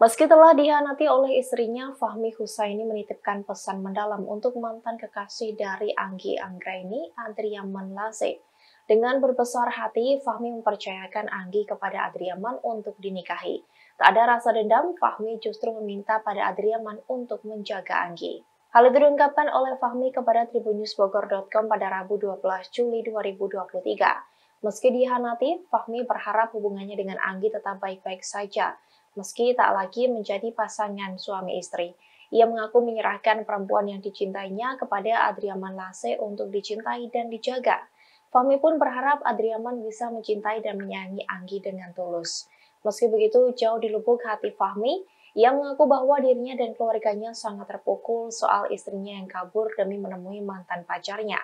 Meski telah dihianati oleh istrinya, Fahmi Husaini menitipkan pesan mendalam untuk mantan kekasih dari Anggi Anggraini, Adriaman Manlase. Dengan berbesar hati, Fahmi mempercayakan Anggi kepada Adriaman untuk dinikahi. Tak ada rasa dendam, Fahmi justru meminta pada Adriaman untuk menjaga Anggi. Hal itu diungkapkan oleh Fahmi kepada tribunnews.bogor.com pada Rabu 12 Juli 2023. Meski dihanati, Fahmi berharap hubungannya dengan Anggi tetap baik-baik saja meski tak lagi menjadi pasangan suami istri. Ia mengaku menyerahkan perempuan yang dicintainya kepada Adriaman Lase untuk dicintai dan dijaga. Fahmi pun berharap Adriaman bisa mencintai dan menyayangi Anggi dengan tulus. Meski begitu, jauh di lubuk hati Fahmi, ia mengaku bahwa dirinya dan keluarganya sangat terpukul soal istrinya yang kabur demi menemui mantan pacarnya.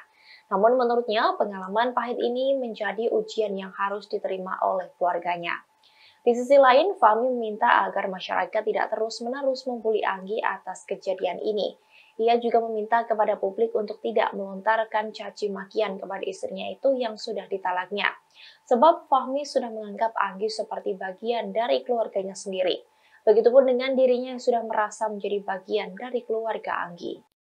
Namun menurutnya, pengalaman pahit ini menjadi ujian yang harus diterima oleh keluarganya. Di sisi lain, Fahmi meminta agar masyarakat tidak terus-menerus membuli Anggi atas kejadian ini. Ia juga meminta kepada publik untuk tidak melontarkan caci makian kepada istrinya itu yang sudah ditalaknya. Sebab Fahmi sudah menganggap Anggi seperti bagian dari keluarganya sendiri. Begitupun dengan dirinya yang sudah merasa menjadi bagian dari keluarga Anggi.